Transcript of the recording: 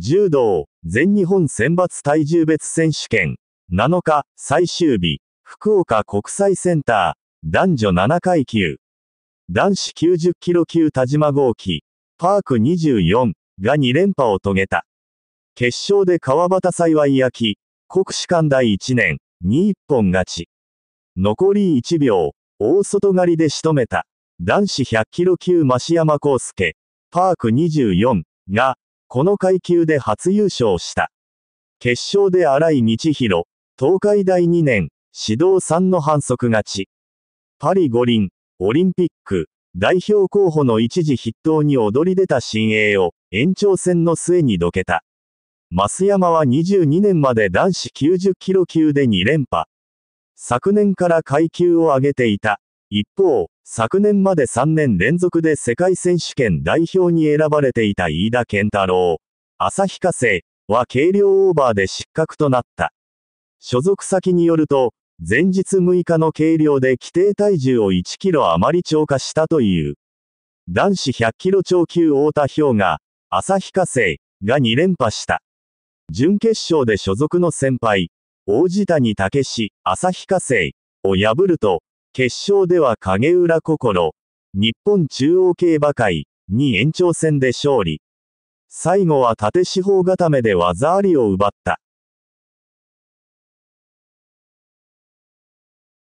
柔道、全日本選抜体重別選手権、7日、最終日、福岡国際センター、男女7階級。男子90キロ級田島豪樹、パーク24が2連覇を遂げた。決勝で川端幸い焼き、国士館第1年、2一本勝ち。残り1秒、大外刈りで仕留めた。男子100キロ級増山康介、パーク24がこの階級で初優勝した。決勝で荒井道弘、東海大2年、指導3の反則勝ち。パリ五輪、オリンピック、代表候補の一時筆頭に躍り出た新鋭を延長戦の末にどけた。増山は22年まで男子90キロ級で2連覇。昨年から階級を上げていた。一方、昨年まで3年連続で世界選手権代表に選ばれていた飯田健太郎、旭化成は軽量オーバーで失格となった。所属先によると、前日6日の軽量で規定体重を1キロ余り超過したという。男子100キロ超級太田氷が、旭化成が2連覇した。準決勝で所属の先輩、王子谷武朝旭化成を破ると、決勝では影浦心、日本中央競馬会に延長戦で勝利。最後は縦四方固めで技ありを奪った。